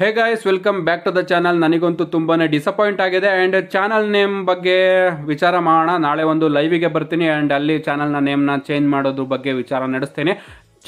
hey guys welcome back to the channel ನನಗಂತೂ ತುಂಬಾ disappoint ಆಗಿದೆ ಆ್ಯಂಡ್ ಚಾನಲ್ ನೇಮ್ ಬಗ್ಗೆ ವಿಚಾರ ಮಾಡೋಣ ನಾಳೆ ಒಂದು ಲೈವಿಗೆ ಬರ್ತೀನಿ ಆ್ಯಂಡ್ ಅಲ್ಲಿ ಚಾನಲ್ನ ನೇಮ್ನ ಚೇಂಜ್ ಮಾಡೋದು ಬಗ್ಗೆ ವಿಚಾರ ನಡೆಸ್ತೀನಿ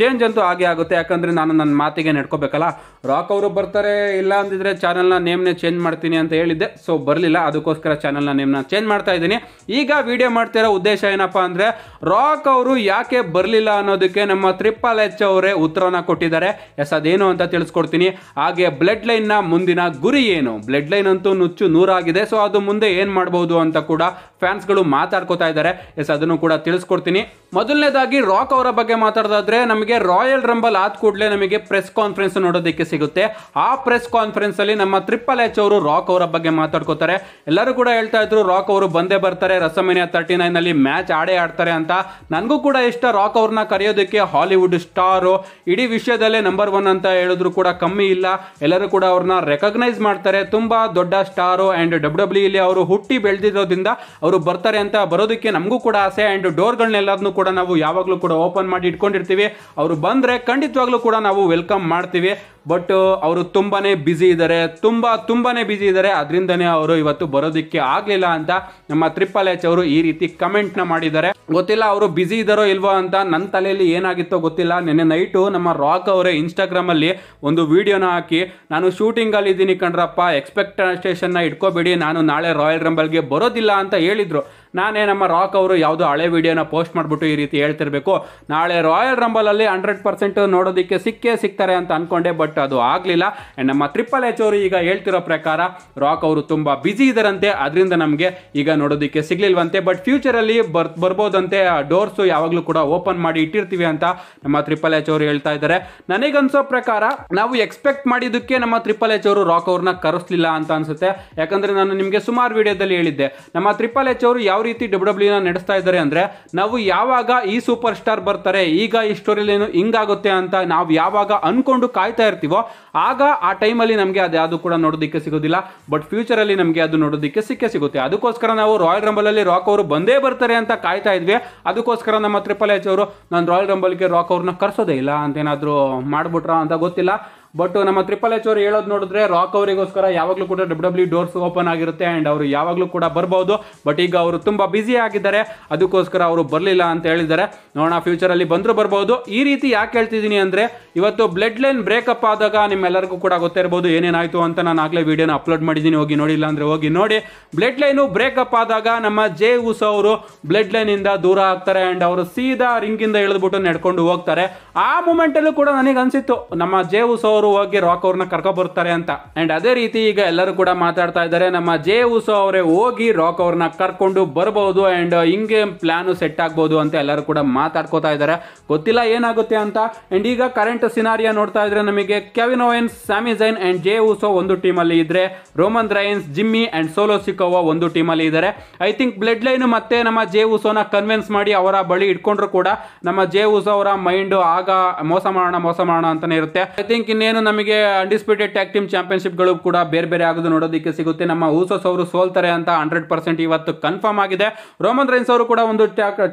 ಚೇಂಜ್ ಅಂತೂ ಹಾಗೆ ಆಗುತ್ತೆ ಯಾಕಂದರೆ ನಾನು ನನ್ನ ಮಾತಿಗೆ ನಡ್ಕೋಬೇಕಲ್ಲ ರಾಕ್ ಅವರು ಬರ್ತಾರೆ ಇಲ್ಲ ಅಂದಿದ್ರೆ ಚಾನಲ್ನ ನೇಮ್ನೇ ಚೇಂಜ್ ಮಾಡ್ತೀನಿ ಅಂತ ಹೇಳಿದ್ದೆ ಸೊ ಬರಲಿಲ್ಲ ಅದಕ್ಕೋಸ್ಕರ ಚಾನಲ್ನ ನೇಮ್ನ ಚೇಂಜ್ ಮಾಡ್ತಾ ಇದ್ದೀನಿ ಈಗ ವಿಡಿಯೋ ಮಾಡ್ತಿರೋ ಉದ್ದೇಶ ಏನಪ್ಪ ಅಂದರೆ ರಾಕ್ ಅವರು ಯಾಕೆ ಬರಲಿಲ್ಲ ಅನ್ನೋದಕ್ಕೆ ನಮ್ಮ ತ್ರಿಪ್ಪಲ್ ಎಚ್ ಅವರೇ ಉತ್ತರನ ಕೊಟ್ಟಿದ್ದಾರೆ ಎಸ್ ಅದೇನು ಅಂತ ತಿಳಿಸ್ಕೊಡ್ತೀನಿ ಹಾಗೆ ಬ್ಲಡ್ ಲೈನ್ನ ಮುಂದಿನ ಗುರಿ ಏನು ಬ್ಲಡ್ ಲೈನ್ ಅಂತೂ ನುಚ್ಚು ನೂರಾಗಿದೆ ಸೊ ಅದು ಮುಂದೆ ಏನು ಮಾಡ್ಬೋದು ಅಂತ ಕೂಡ ಫ್ಯಾನ್ಸ್ಗಳು ಮಾತಾಡ್ಕೋತಾ ಇದ್ದಾರೆ ಎಸ್ ಅದನ್ನು ಕೂಡ ತಿಳಿಸ್ಕೊಡ್ತೀನಿ ಮೊದಲನೇದಾಗಿ ರಾಕ್ ಅವರ ಬಗ್ಗೆ ಮಾತಾಡೋದಾದ್ರೆ ನಮ್ಮ ನಮಗೆ ರಾಯಲ್ ರಂಬಲ್ ಆದ ಕೂಡಲೇ ನಮಗೆ ಪ್ರೆಸ್ ಕಾನ್ಫರೆನ್ಸ್ ನೋಡೋದಕ್ಕೆ ಸಿಗುತ್ತೆ ಆ ಪ್ರೆಸ್ ಕಾನ್ಫರೆನ್ಸ್ ಅಲ್ಲಿ ನಮ್ಮ ಟ್ರಿಪಲ್ ಎಚ್ ಅವರು ರಾಕ್ ಅವರ ಬಗ್ಗೆ ಮಾತಾಡ್ಕೋತಾರೆ ಎಲ್ಲರೂ ಕೂಡ ಹೇಳ್ತಾ ಇದ್ರು ರಾಕ್ ಅವರು ಬಂದೇ ಬರ್ತಾರೆ ರಸಮೇನಿಯಾ ತರ್ಟಿ ನೈನ್ ಅಲ್ಲಿ ಮ್ಯಾಚ್ ಆಡೇ ಆಡ್ತಾರೆ ಅಂತ ನನಗೂ ಕೂಡ ಇಷ್ಟ ರಾಕ್ ಅವ್ರನ್ನ ಕರೆಯೋದಕ್ಕೆ ಹಾಲಿವುಡ್ ಸ್ಟಾರು ಇಡೀ ವಿಷಯದಲ್ಲೇ ನಂಬರ್ ಒನ್ ಅಂತ ಹೇಳಿದ್ರು ಕೂಡ ಕಮ್ಮಿ ಇಲ್ಲ ಎಲ್ಲರೂ ಕೂಡ ಅವ್ರನ್ನ ರೆಕಗ್ನೈಸ್ ಮಾಡ್ತಾರೆ ತುಂಬಾ ದೊಡ್ಡ ಸ್ಟಾರು e ಅಂಡ್ ಡಬ್ಲ್ಯೂ ಇಲ್ಲಿ ಅವರು ಹುಟ್ಟಿ ಬೆಳೆದಿರೋದ್ರಿಂದ ಅವರು ಬರ್ತಾರೆ ಅಂತ ಬರೋದಕ್ಕೆ ನಮಗೂ ಕೂಡ ಆಸೆ ಅಂಡ್ ಡೋರ್ಗಳನ್ನೆಲ್ಲದನ್ನು ಕೂಡ ನಾವು ಯಾವಾಗಲೂ ಕೂಡ ಓಪನ್ ಮಾಡಿ ಇಟ್ಕೊಂಡಿರ್ತೀವಿ ಅವರು ಬಂದರೆ ಖಂಡಿತವಾಗ್ಲೂ ಕೂಡ ನಾವು ವೆಲ್ಕಮ್ ಮಾಡ್ತೀವಿ ಬಟ್ ಅವರು ತುಂಬಾ ಬ್ಯುಸಿ ಇದ್ದಾರೆ ತುಂಬ ತುಂಬಾ ಬ್ಯುಸಿ ಇದ್ದಾರೆ ಅದರಿಂದನೇ ಅವರು ಇವತ್ತು ಬರೋದಕ್ಕೆ ಆಗಲಿಲ್ಲ ಅಂತ ನಮ್ಮ ತ್ರಿಪಲ್ ಎಚ್ ಅವರು ಈ ರೀತಿ ಕಮೆಂಟ್ನ ಮಾಡಿದ್ದಾರೆ ಗೊತ್ತಿಲ್ಲ ಅವರು ಬ್ಯುಸಿ ಇದ್ದಾರೋ ಇಲ್ವೋ ಅಂತ ನನ್ನ ತಲೆಯಲ್ಲಿ ಏನಾಗಿತ್ತೋ ಗೊತ್ತಿಲ್ಲ ನಿನ್ನೆ ನೈಟು ನಮ್ಮ ರಾಕ್ ಅವರೇ ಇನ್ಸ್ಟಾಗ್ರಾಮಲ್ಲಿ ಒಂದು ವಿಡಿಯೋನ ಹಾಕಿ ನಾನು ಶೂಟಿಂಗಲ್ಲಿ ಇದ್ದೀನಿ ಕಣ್ರಪ್ಪ ಎಕ್ಸ್ಪೆಕ್ಟೇಷನ್ನ ಇಟ್ಕೋಬೇಡಿ ನಾನು ನಾಳೆ ರಾಯಲ್ ರಂಬಲ್ಗೆ ಬರೋದಿಲ್ಲ ಅಂತ ಹೇಳಿದರು ನಾನೇ ನಮ್ಮ ರಾಕ್ ಅವರು ಯಾವುದೋ ಹಳೆ ವಿಡಿಯೋನ ಪೋಸ್ಟ್ ಮಾಡಿಬಿಟ್ಟು ಈ ರೀತಿ ಹೇಳ್ತಿರ್ಬೇಕು ನಾಳೆ ರಾಯಲ್ ರಂಬಲಲ್ಲಿ ಹಂಡ್ರೆಡ್ ಪರ್ಸೆಂಟ್ ನೋಡೋದಕ್ಕೆ ಸಿಕ್ಕೇ ಸಿಗ್ತಾರೆ ಅಂತ ಅಂದ್ಕೊಂಡೆ ಬಟ್ ಅದು ಆಗಲಿಲ್ಲ ನಮ್ಮ ಟ್ರಿಪಲ್ ಎಚ್ ಅವರು ಈಗ ಹೇಳ್ತಿರೋ ಪ್ರಕಾರ ರಾಕ್ ಅವರು ತುಂಬ ಬ್ಯುಸಿ ಇದರಂತೆ ಅದರಿಂದ ನಮಗೆ ಈಗ ನೋಡೋದಕ್ಕೆ ಸಿಗ್ಲಿಲ್ವಂತೆ ಬಟ್ ಫ್ಯೂಚರಲ್ಲಿ ಬರ್ ಬರ್ಬೋದಂತೆ ಡೋರ್ಸು ಯಾವಾಗಲೂ ಕೂಡ ಓಪನ್ ಮಾಡಿ ಇಟ್ಟಿರ್ತೀವಿ ಅಂತ ನಮ್ಮ ತ್ರಿಪಲ್ ಎಚ್ ಅವರು ಹೇಳ್ತಾ ಇದ್ದಾರೆ ನನಗನ್ಸೋ ಪ್ರಕಾರ ನಾವು ಎಕ್ಸ್ಪೆಕ್ಟ್ ಮಾಡಿದ್ದಕ್ಕೆ ನಮ್ಮ ತ್ರಿಪಲ್ ಎಚ್ ಅವರು ರಾಕ್ ಅವ್ರನ್ನ ಕರೆಸ್ಲಿಲ್ಲ ಅಂತ ಅನ್ಸುತ್ತೆ ಯಾಕಂದ್ರೆ ನಾನು ನಿಮಗೆ ಸುಮಾರು ವಿಡಿಯೋದಲ್ಲಿ ಹೇಳಿದ್ದೆ ನಮ್ಮ ತ್ರಿಪಲ್ ಎಚ್ ಅವರು ಯಾವ ರೀತಿ ಡಬ್ಲ್ಯೂ e ನಡೆಸ್ತಾ ಇದ್ದಾರೆ ಅಂದರೆ ನಾವು ಯಾವಾಗ ಈ ಸೂಪರ್ ಸ್ಟಾರ್ ಬರ್ತಾರೆ ಈಗ ಈ ಸ್ಟೋರಿಲಿ ಏನು ಹಿಂಗಾಗುತ್ತೆ ಅಂತ ನಾವು ಯಾವಾಗ ಅಂದ್ಕೊಂಡು ಕಾಯ್ತಾ ಇರ್ತೀವೋ ಆಗ ಆ ಟೈಮಲ್ಲಿ ನಮಗೆ ಅದು ಯಾವುದು ಕೂಡ ನೋಡೋದಕ್ಕೆ ಸಿಗೋದಿಲ್ಲ ಬಟ್ ಫ್ಯೂಚರಲ್ಲಿ ನಮಗೆ ಅದು ನೋಡೋದಕ್ಕೆ ಸಿಕ್ಕೇ ಸಿಗುತ್ತೆ ಅದಕ್ಕೋಸ್ಕರ ನಾವು ರಾಯಲ್ ರಂಬಲಲ್ಲಿ ರಾಕ್ ಅವರು ಬಂದೇ ಬರ್ತಾರೆ ಅಂತ ಕಾಯ್ತಾ ಇದ್ವಿ ಅದಕ್ಕೋಸ್ಕರ ನಮ್ಮ ತ್ರಿಪಲ್ ಎಚ್ ಅವರು ನಾನು ರಾಯಲ್ ರಂಬಲ್ಗೆ ರಾಕ್ ಅವ್ರನ್ನ ಕರ್ಸೋದೇ ಇಲ್ಲ ಅಂತ ಏನಾದರೂ ಮಾಡಿಬಿಟ್ರಾ ಅಂತ ಗೊತ್ತಿಲ್ಲ ಬಟ್ ನಮ್ಮ ತ್ರಿಪಲ್ ಎಚ್ ಅವರು ಹೇಳೋದು ನೋಡಿದ್ರೆ ರಾಕ್ ಅವರಿಗೋಸ್ಕರ ಯಾವಾಗಲೂ ಕೂಡ ಡಬ್ಲ್ಯೂ ಡಬ್ಲ್ಯೂ ಡೋರ್ಸ್ ಓಪನ್ ಆಗಿರುತ್ತೆ ಆ್ಯಂಡ್ ಅವರು ಯಾವಾಗಲೂ ಕೂಡ ಬರ್ಬೋದು ಬಟ್ ಈಗ ಅವರು ತುಂಬ ಬ್ಯುಸಿ ಆಗಿದ್ದಾರೆ ಅದಕ್ಕೋಸ್ಕರ ಅವರು ಬರಲಿಲ್ಲ ಅಂತ ಹೇಳಿದ್ದಾರೆ ನೋಡೋಣ ಫ್ಯೂಚರಲ್ಲಿ ಬಂದರೂ ಬರ್ಬೋದು ಈ ರೀತಿ ಯಾಕೆ ಹೇಳ್ತಿದ್ದೀನಿ ಅಂದರೆ ಇವತ್ತು ಬ್ಲಡ್ ಲೈನ್ ಬ್ರೇಕಪ್ ಆದಾಗ ನಿಮ್ಮೆಲ್ಲರಿಗೂ ಕೂಡ ಗೊತ್ತಿರ್ಬೋದು ಏನೇನಾಯಿತು ಅಂತ ನಾನು ಆಗಲೇ ವೀಡಿಯೋನ ಅಪ್ಲೋಡ್ ಮಾಡಿದ್ದೀನಿ ಹೋಗಿ ನೋಡಿಲ್ಲ ಅಂದರೆ ಹೋಗಿ ನೋಡಿ ಬ್ಲಡ್ ಲೈನು ಬ್ರೇಕಪ್ ಆದಾಗ ನಮ್ಮ ಜೆ ಉಸ್ ಅವರು ಬ್ಲಡ್ ಲೈನಿಂದ ದೂರ ಆಗ್ತಾರೆ ಆ್ಯಂಡ್ ಅವರು ಸೀದಾ ರಿಂಗಿಂದ ಇಳಿದ್ಬಿಟ್ಟು ನಡ್ಕೊಂಡು ಹೋಗ್ತಾರೆ ಆ ಮೂಮೆಂಟಲ್ಲೂ ಕೂಡ ನನಗೆ ಅನಿಸಿತ್ತು ನಮ್ಮ ಜೆ ಉಸ ಅವರು ಹೋಗಿ ರಾಕ್ ಅವ್ರನ್ನ ಕರ್ಕೊಬರ್ತಾರೆ ಅಂತ ಅಂಡ್ ಅದೇ ರೀತಿ ಈಗ ಎಲ್ಲರೂ ಕೂಡ ಮಾತಾಡ್ತಾ ಇದ್ದಾರೆ ನಮ್ಮ ಜೆ ಉಸೋ ಅವರೇ ಹೋಗಿ ರಾಕ್ ಅವ್ರನ್ನ ಕರ್ಕೊಂಡು ಬರಬಹುದು ಅಂಡ್ ಹಿಂಗೆ ಪ್ಲಾನ್ ಸೆಟ್ ಆಗ್ಬೋದು ಅಂತ ಎಲ್ಲರೂ ಕೂಡ ಮಾತಾಡ್ಕೋತಾ ಇದ್ದಾರೆ ಗೊತ್ತಿಲ್ಲ ಏನಾಗುತ್ತೆ ಅಂತ ಅಂಡ್ ಈಗ ಕರೆಂಟ್ ಸಿನಾರಿಯಾ ನೋಡ್ತಾ ಇದ್ರೆ ನಮಗೆ Kevin Owens Sami Zayn and Jey Uso ಒಂದು ಟೀಮ್ ಅಲ್ಲಿ ಇದ್ರೆ Roman Reigns Jimmy and Solo Sikoa ಒಂದು ಅಲ್ಲಿ ಇದ್ದಾರೆ ಐ ಥಿಂಕ್ ಬ್ಲಡ್ ಲೈನ್ ಮತ್ತೆ ನಮ್ಮ ಜೆ ಉಸೋನ ಕನ್ವಿನ್ಸ್ ಮಾಡಿ ಅವರ ಬಳಿ ಇಟ್ಕೊಂಡ್ರು ಕೂಡ ನಮ್ಮ ಜೆ ಉಸೋ ಅವರ ಮೈಂಡ್ ಆಗ ಮೋಸ ಮಾಡೋಣ ಮೋಸ ಮಾಡೋಣ ಅಂತಾನೆ ಇರುತ್ತೆ ಐ ಥಿಂಕ್ ಇನ್ನೇನು ಇನ್ನೇನು ನಮಗೆ ಅಂಡಿಸ್ಪ್ಯೂಟೆಡ್ ಟ್ಯಾಕ್ ಟೀಮ್ ಚಾಂಪಿಯನ್ಶಿಪ್ಗಳು ಕೂಡ ಬೇರೆ ಬೇರೆ ಆಗೋದು ನೋಡೋದಕ್ಕೆ ಸಿಗುತ್ತೆ ನಮ್ಮ ಊಸೋಸ್ ಅವರು ಸೋಲ್ತಾರೆ ಅಂತ ಹಂಡ್ರೆಡ್ ಪರ್ಸೆಂಟ್ ಇವತ್ತು ಕನ್ಫರ್ಮ್ ಆಗಿದೆ ರೋಮನ್ ರೈನ್ಸ್ ಅವರು ಕೂಡ ಒಂದು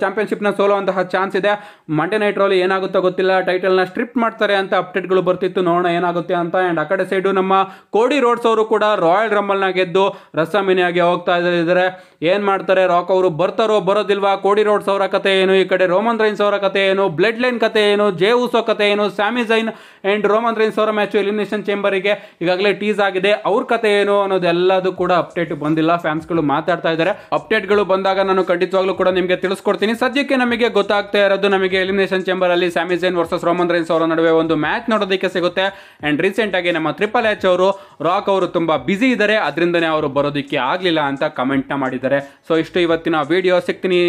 ಚಾಂಪಿಯನ್ಶಿಪ್ ನ ಸೋಲುವಂತಹ ಚಾನ್ಸ್ ಇದೆ ಮಂಡೆ ನೈಟ್ ರೋಲ್ ಏನಾಗುತ್ತೋ ಗೊತ್ತಿಲ್ಲ ಟೈಟಲ್ನ ಸ್ಟ್ರಿಪ್ ಮಾಡ್ತಾರೆ ಅಂತ ಅಪ್ಡೇಟ್ಗಳು ಬರ್ತಿತ್ತು ನೋಡೋಣ ಏನಾಗುತ್ತೆ ಅಂತ ಆ್ಯಂಡ್ ಆ ಕಡೆ ಸೈಡು ನಮ್ಮ ಕೋಡಿ ರೋಡ್ಸ್ ಅವರು ಕೂಡ ರಾಯಲ್ ನ ಗೆದ್ದು ರಸಮಿನಿಯಾಗಿ ಹೋಗ್ತಾ ಇದ್ದಾರೆ ಏನು ಮಾಡ್ತಾರೆ ರಾಕ್ ಅವರು ಬರ್ತಾರೋ ಬರೋದಿಲ್ವಾ ಕೋಡಿ ರೋಡ್ಸ್ ಅವರ ಕತೆ ಏನು ಈ ಕಡೆ ರೋಮನ್ ರೈನ್ಸ್ ಅವರ ಕತೆ ಏನು ಬ್ಲಡ್ ಲೈನ್ ಕತೆ ಏನು ಜೇ ಊಸೋ ಕತೆ ಏನು ಜೈನ್ ಅಂಡ್ ರೋಮನ್ ರೈನ್ಸ್ ಅವರ ಮ್ಯಾಚ್ ಮ್ಯಾಚು ಎಲಿಮಿನೇಷನ್ ಚೇಂಬರಿಗೆ ಈಗಾಗಲೇ ಟೀಸ್ ಆಗಿದೆ ಅವ್ರ ಕತೆ ಏನು ಅನ್ನೋದೆಲ್ಲದೂ ಕೂಡ ಅಪ್ಡೇಟ್ ಬಂದಿಲ್ಲ ಫ್ಯಾನ್ಸ್ಗಳು ಮಾತಾಡ್ತಾ ಇದ್ದಾರೆ ಅಪ್ಡೇಟ್ಗಳು ಬಂದಾಗ ನಾನು ಖಂಡಿತವಾಗ್ಲೂ ಕೂಡ ನಿಮಗೆ ತಿಳಿಸ್ಕೊಡ್ತೀನಿ ಸದ್ಯಕ್ಕೆ ನಮಗೆ ಗೊತ್ತಾಗ್ತಾ ಇರೋದು ನಮಗೆ ಎಲಿಮಿನೇಷನ್ ಚೇಂಬರ್ ಅಲ್ಲಿ ಜೈನ್ ವರ್ಸಸ್ ರೋಮನ್ ರೈನ್ಸ್ ಅವರ ನಡುವೆ ಒಂದು ಮ್ಯಾಚ್ ನೋಡೋದಕ್ಕೆ ಸಿಗುತ್ತೆ ಅಂಡ್ ರೀಸೆಂಟ್ ಆಗಿ ನಮ್ಮ ಟ್ರಿಪಲ್ ಎಚ್ ಅವರು ರಾಕ್ ಅವರು ತುಂಬಾ ಬಿಸಿ ಇದ್ದಾರೆ ಅದರಿಂದನೇ ಅವರು ಬರೋದಕ್ಕೆ ಆಗಲಿಲ್ಲ ಅಂತ ಕಮೆಂಟ್ನ ಮಾಡಿದ್ದಾರೆ ಸೊ ಇಷ್ಟು ಇವತ್ತಿನ ವಿಡಿಯೋ ಸಿಗ್ತೀನಿ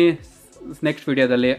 ನೆಕ್ಸ್ಟ್ ವಿಡಿಯೋದಲ್ಲಿ